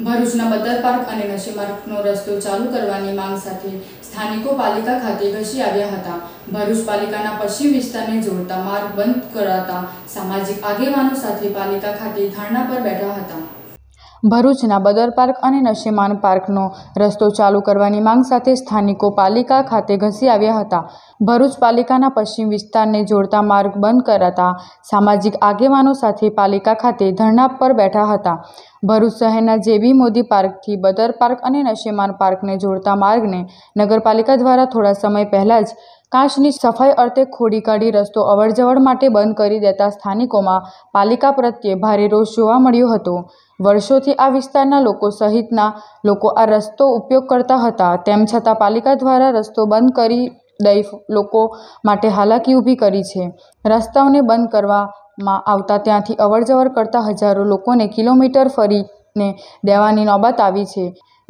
ભરૂચના બદર પાર્ક અને નશીમાર્ગનો રસ્તો ચાલુ કરવાની માંગ સાથે સ્થાનિકો પાલિકા ખાતે ઘસી આવ્યા હતા ભરૂચ પાલિકાના પશ્ચિમ વિસ્તારને જોડતા માર્ગ બંધ કરાતા સામાજિક આગેવાનો સાથે પાલિકા ખાતે ધરણા પર બેઠા હતા ભરૂચના બદર પાર્ક અને નશેમાન પાર્કનો રસ્તો ચાલુ કરવાની માંગ સાથે સ્થાનિકો પાલિકા ખાતે ઘસી આવ્યા હતા ભરૂચ પાલિકાના પશ્ચિમ વિસ્તારને જોડતા માર્ગ બંધ કરાતા સામાજિક આગેવાનો સાથે પાલિકા ખાતે ધરણા પર બેઠા હતા ભરૂચ શહેરના જેબી મોદી પાર્કથી બદર પાર્ક અને નશેમાન પાર્કને જોડતા માર્ગને નગરપાલિકા દ્વારા થોડા સમય પહેલાં જ કાચની સફાઈ અર્થે ખોડી કાઢી રસ્તો અવરજવર માટે બંધ કરી દેતા સ્થાનિકોમાં પાલિકા પ્રત્યે ભારે રોષ જોવા મળ્યો હતો વર્ષોથી આ વિસ્તારના લોકો સહિતના લોકો આ રસ્તો ઉપયોગ કરતા હતા તેમ છતાં પાલિકા દ્વારા રસ્તો બંધ કરી દઈ લોકો માટે હાલાકી ઊભી કરી છે રસ્તાઓને બંધ કરવામાં આવતા ત્યાંથી અવરજવર કરતા હજારો લોકોને કિલોમીટર ફરીને દેવાની નોબત આવી છે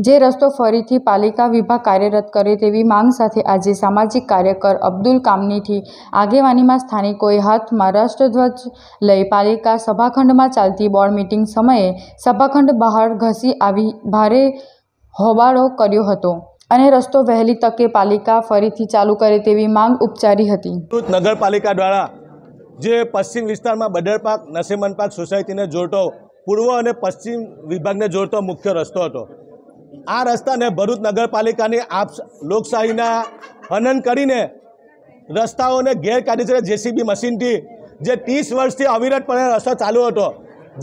જે રસ્તો ફરીથી પાલિકા વિભાગ કાર્યરત કરે તેવી માંગ સાથે આજે સામાજિક કાર્યકર અબ્દુલ કામનીથી આગેવાનીમાં સ્થાનિકોએ હાથમાં રાષ્ટ્રધ્વજ લઈ પાલિકા સભાખંડમાં ચાલતી બોર્ડ મિટિંગ સમયે સભાખંડ બહાર ઘસી આવી ભારે હોબાળો કર્યો હતો અને રસ્તો વહેલી તકે પાલિકા ફરીથી ચાલુ કરે તેવી માંગ ઉપચારી હતી નગરપાલિકા દ્વારા જે પશ્ચિમ વિસ્તારમાં બડરપાક નસીમન પાર્ક સોસાયટીને જોડતો પૂર્વ અને પશ્ચિમ વિભાગને જોડતો મુખ્ય રસ્તો હતો આ રસ્તાને ભરૂચ નગરપાલિકાની આપ લોકશાહીના હનન કરીને રસ્તાઓને ગેરકાયદેસર જેસીબી મશીનથી જે ત્રીસ વર્ષથી અવિરતપણે રસ્તો ચાલુ હતો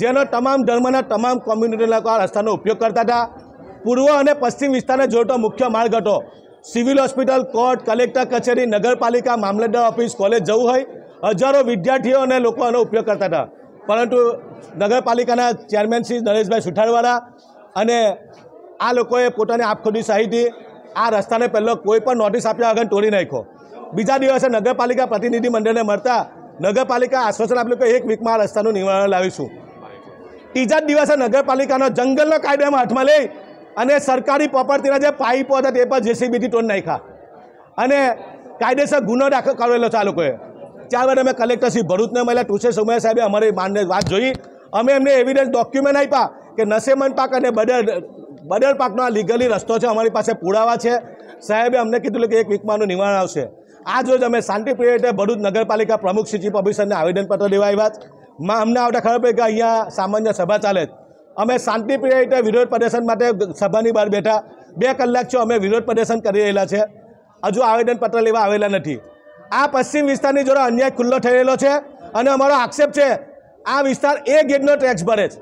જેનો તમામ ધર્મના તમામ કોમ્યુનિટી લોકો આ રસ્તાનો ઉપયોગ કરતા હતા પૂર્વ અને પશ્ચિમ વિસ્તારને જોડતો મુખ્ય માર્ગ હતો સિવિલ હોસ્પિટલ કોર્ટ કલેક્ટર કચેરી નગરપાલિકા મામલતદાર ઓફિસ કોલેજ જવું હોય હજારો વિદ્યાર્થીઓ અને લોકો આનો ઉપયોગ કરતા હતા પરંતુ નગરપાલિકાના ચેરમેન શ્રી નરેશભાઈ સુથારવાળા અને આ લોકોએ પોતાની આપખોદી સાહિતી આ રસ્તાને પહેલો કોઈ પણ નોટિસ આપ્યા વગર તોડી નાખ્યો બીજા દિવસે નગરપાલિકા પ્રતિનિધિ મંડળને મળતા નગરપાલિકા આશ્વાસન આપ્યું કે એક વીકમાં આ રસ્તાનું નિવારણ લાવીશું ત્રીજા દિવસે નગરપાલિકાનો જંગલનો કાયદો એમ હાથમાં લઈ અને સરકારી પ્રોપર્ટીના જે પાઈપો હતા તે પર જેસીબીથી તોડી નાખ્યા અને કાયદેસર ગુનો દાખલ કરેલો છે આ લોકોએ ત્યારબાદ અમે કલેક્ટરશ્રી ભરૂચને મળ્યા તુષે સોમયા સાહેબે અમારી માનને વાત જોઈ અમે એમને એવિડન્સ ડોક્યુમેન્ટ આપ્યા કે નશેમન પાક અને બદર બડેલ પાકનો આ લીગલી રસ્તો છે અમારી પાસે પુરાવા છે સાહેબે અમને કીધું કે એક વીકમાંનું નિવારણ આવશે આજ રોજ અમે શાંતિ પ્રિયટે ભરૂચ નગરપાલિકા પ્રમુખ શ્રી ચીફ ઓફિસરને આવેદનપત્ર દેવા આવ્યા માં અમને આવતા ખબર પડી કે અહીંયા સામાન્ય સભા ચાલે છે અમે શાંતિ પ્રિય વિરોધ પ્રદર્શન માટે સભાની બહાર બેઠા બે કલાક છો અમે વિરોધ પ્રદર્શન કરી રહેલા છે હજુ આવેદનપત્ર લેવા આવેલા નથી આ પશ્ચિમ વિસ્તારની જોડે અન્યાય ખુલ્લો થયેલો છે અને અમારો આક્ષેપ છે આ વિસ્તાર એ ગેટનો ટેક્સ ભરે છે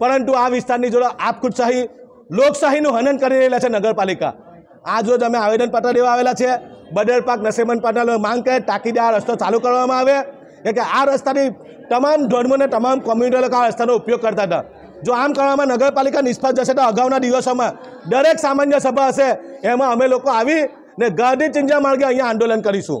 પરંતુ આ વિસ્તારની જોડે આપખુદશાહી લોકશાહીનું હનન કરી રહેલા છે નગરપાલિકા આજ રોજ તમે આવેદનપત્ર દેવા આવેલા છે બડર પાર્ક નસીબન પાટના માંગ કરે તાકીદે રસ્તો ચાલુ કરવામાં આવે કે આ રસ્તાની તમામ ધર્મને તમામ કોમ્યુનિટી લોકો આ રસ્તાનો ઉપયોગ કરતા હતા જો આમ કરવામાં નગરપાલિકા નિષ્ફળ જશે તો અગાઉના દિવસોમાં દરેક સામાન્ય સભા હશે એમાં અમે લોકો આવી ને ગાંધી ચિંજા માર્ગે અહીંયા આંદોલન કરીશું